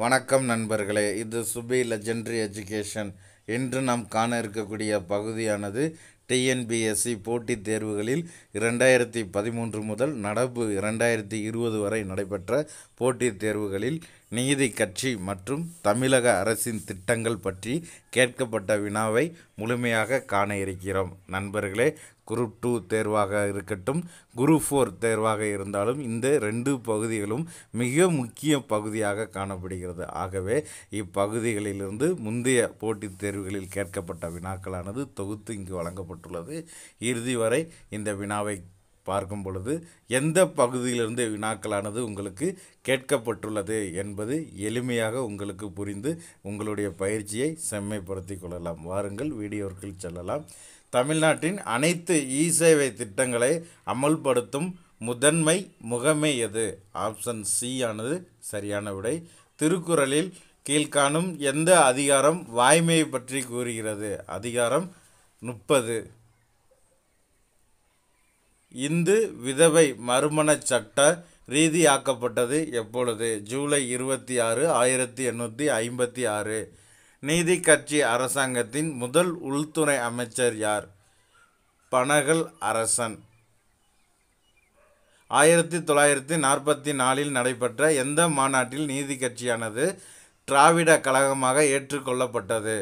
வணக்கம் நண்பர்களே இது சுபி லெஜெண்ட்ரி எஜுகேஷன் இன்று நாம் காண இருக்கக்கூடிய பகுதியானது டிஎன்பிஎஸ்சி போட்டித் தேர்வுகளில் இரண்டாயிரத்தி பதிமூன்று முதல் நடப்பு இரண்டாயிரத்தி இருபது வரை நடைபெற்ற போட்டித் தேர்வுகளில் நீதி கட்சி மற்றும் தமிழக அரசின் திட்டங்கள் பற்றி கேட்கப்பட்ட வினாவை முழுமையாக காண இருக்கிறோம் நண்பர்களே குரூப் டூ தேர்வாக இருக்கட்டும் குரூப் ஃபோர் தேர்வாக இருந்தாலும் இந்த ரெண்டு பகுதிகளும் மிக முக்கிய பகுதியாக காணப்படுகிறது ஆகவே இப்பகுதிகளிலிருந்து முந்தைய போட்டித் தேர்வுகளில் கேட்கப்பட்ட வினாக்களானது தொகுத்து இங்கு வழங்கப்பட்டுள்ளது இறுதி வரை இந்த வினாவை பார்க்கும் பொழுது எந்த பகுதியிலிருந்து வினாக்களானது உங்களுக்கு கேட்கப்பட்டுள்ளது என்பது எளிமையாக உங்களுக்கு புரிந்து உங்களுடைய பயிற்சியை செம்மைப்படுத்தி கொள்ளலாம் வாருங்கள் வீடியோவிற்குள் செல்லலாம் தமிழ்நாட்டின் அனைத்து இ சேவை திட்டங்களை அமல்படுத்தும் முதன்மை முகமை எது ஆப்ஷன் சி ஆனது சரியான விடை திருக்குறளில் கீழ்காணும் எந்த அதிகாரம் வாய்மையை பற்றி கூறுகிறது அதிகாரம் முப்பது இந்து விதவை மறுமணச் சட்ட ரீதியாக்கப்பட்டது எப்பொழுது ஜூலை இருபத்தி ஆறு ஆயிரத்தி எண்ணூற்றி ஐம்பத்தி ஆறு நீதி கட்சி அரசாங்கத்தின் முதல் உள்துறை அமைச்சர் யார் பனகல் அரசன் ஆயிரத்தி தொள்ளாயிரத்தி நாற்பத்தி நாலில் நடைபெற்ற எந்த மாநாட்டில் நீதி கட்சியானது திராவிட கழகமாக ஏற்றுக்கொள்ளப்பட்டது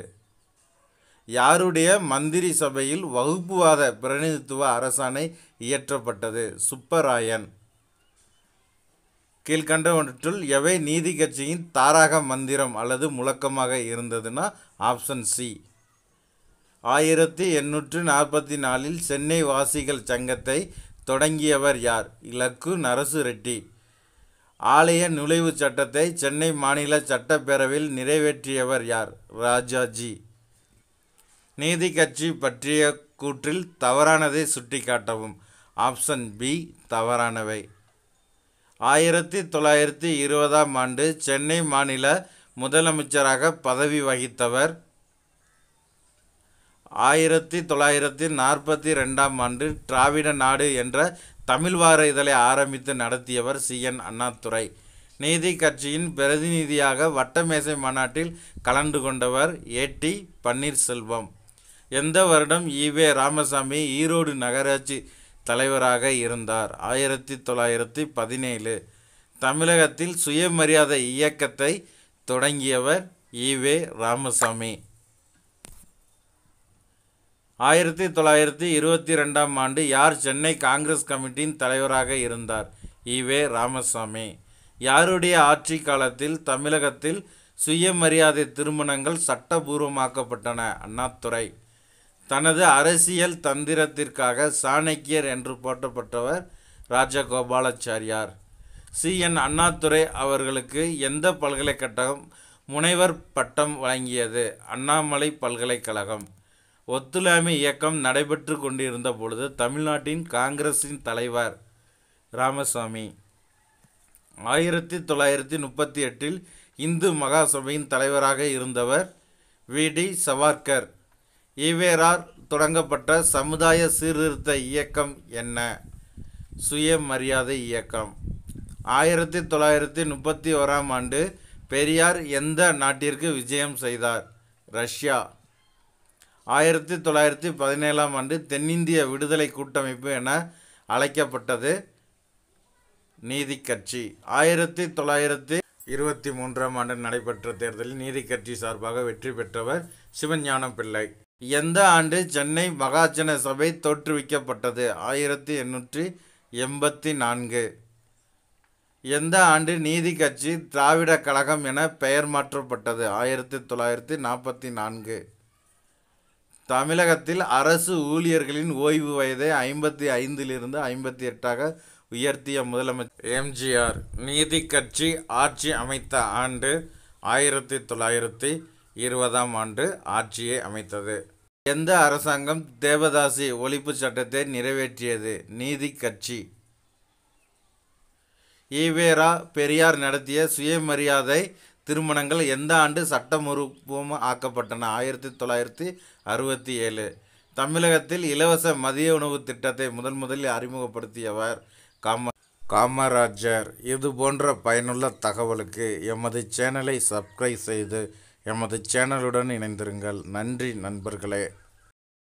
யாருடைய மந்திரி சபையில் வகுப்புவாத பிரதிநிதித்துவ அரசாணை இயற்றப்பட்டது சுப்பராயன் கீழ்கண்டவற்றுள் எவை நீதி கட்சியின் தாராக மந்திரம் அல்லது முழக்கமாக இருந்ததுன்னா ஆப்ஷன் சி ஆயிரத்தி எண்ணூற்று நாற்பத்தி நாலில் சென்னை வாசிகள் சங்கத்தை தொடங்கியவர் யார் இலக்கு நரசு ரெட்டி ஆலய நுழைவு சட்டத்தை சென்னை மாநில சட்டப்பேரவையில் நிறைவேற்றியவர் யார் ராஜாஜி நீதி கட்சி பற்றிய கூற்றில் தவறானதை சுட்டிக்காட்டவும் ஆப்ஷன் பி தவறானவை ஆயிரத்தி தொள்ளாயிரத்தி இருபதாம் ஆண்டு சென்னை மாநில முதலமைச்சராக பதவி வகித்தவர் ஆயிரத்தி தொள்ளாயிரத்தி நாற்பத்தி ரெண்டாம் ஆண்டு திராவிட நாடு என்ற தமிழ் வார இதழை ஆரம்பித்து நடத்தியவர் சி என் அண்ணாதுரை நீதி கட்சியின் பிரதிநிதியாக வட்டமேசை மாநாட்டில் கலந்து கொண்டவர் ஏ டி பன்னீர்செல்வம் எந்த வருடம் ஈவே ராமசாமி ஈரோடு நகராட்சி தலைவராக இருந்தார் ஆயிரத்தி தொள்ளாயிரத்தி பதினேழு தமிழகத்தில் சுயமரியாதை இயக்கத்தை தொடங்கியவர் ஈவே ராமசாமி ஆயிரத்தி தொள்ளாயிரத்தி இருபத்தி ரெண்டாம் ஆண்டு யார் சென்னை காங்கிரஸ் கமிட்டியின் தலைவராக இருந்தார் ஈவே ராமசாமி யாருடைய ஆட்சி காலத்தில் தமிழகத்தில் சுயமரியாதை திருமணங்கள் சட்டபூர்வமாக்கப்பட்டன அண்ணாத்துறை தனது அரசியல் தந்திரத்திற்காக சாணக்கியர் என்று போட்டப்பட்டவர் ராஜகோபாலாச்சாரியார் சி என் அண்ணாதுரை அவர்களுக்கு எந்த பல்கலைக்கழகம் முனைவர் பட்டம் வழங்கியது அண்ணாமலை பல்கலைக்கழகம் ஒத்துழைமை இயக்கம் நடைபெற்று கொண்டிருந்த பொழுது தமிழ்நாட்டின் காங்கிரஸின் தலைவர் ராமசாமி ஆயிரத்தி தொள்ளாயிரத்தி முப்பத்தி எட்டில் இந்து மகாசபையின் தலைவராக இருந்தவர் வி டி சவார்கர் ஈவேரார் தொடங்கப்பட்ட சமுதாய சீர்திருத்த இயக்கம் என்ன சுயமரியாதை இயக்கம் ஆயிரத்தி தொள்ளாயிரத்தி முப்பத்தி ஓராம் ஆண்டு பெரியார் எந்த நாட்டிற்கு விஜயம் செய்தார் ரஷ்யா ஆயிரத்தி தொள்ளாயிரத்தி பதினேழாம் ஆண்டு தென்னிந்திய விடுதலை கூட்டமைப்பு என அழைக்கப்பட்டது நீதி கட்சி ஆயிரத்தி தொள்ளாயிரத்தி இருபத்தி மூன்றாம் ஆண்டு நடைபெற்ற தேர்தலில் நீதி கட்சி சார்பாக வெற்றி பெற்றவர் சிவஞானம் பிள்ளை எந்த ஆண்டு சென்னை மகாஜன சபை தோற்றுவிக்கப்பட்டது ஆயிரத்தி எண்ணூற்றி எண்பத்தி நான்கு எந்த ஆண்டு நீதி கட்சி திராவிட கழகம் என பெயர் மாற்றப்பட்டது ஆயிரத்தி தொள்ளாயிரத்தி நாற்பத்தி நான்கு தமிழகத்தில் அரசு ஊழியர்களின் ஓய்வு வயதை ஐம்பத்தி ஐந்திலிருந்து ஐம்பத்தி எட்டாக உயர்த்திய முதலமைச்சர் எம்ஜிஆர் நீதி கட்சி ஆட்சி அமைத்த ஆண்டு ஆயிரத்தி தொள்ளாயிரத்தி இருபதாம் ஆண்டு ஆட்சியை அமைத்தது எந்த அரசாங்கம் தேவதாசி ஒழிப்பு சட்டத்தை நிறைவேற்றியது நீதி கட்சி ஈவேரா பெரியார் நடத்திய சுயமரியாதை திருமணங்கள் எந்த ஆண்டு சட்டமூர்வம் ஆக்கப்பட்டன ஆயிரத்தி தொள்ளாயிரத்தி அறுபத்தி ஏழு தமிழகத்தில் இலவச மதிய உணவு திட்டத்தை முதன் முதலில் அறிமுகப்படுத்தியவர் காம காமராஜர் இது போன்ற பயனுள்ள தகவலுக்கு எமது சேனலை சப்ஸ்கிரைப் செய்து எமது சேனலுடன் இணைந்திருங்கள் நன்றி நண்பர்களே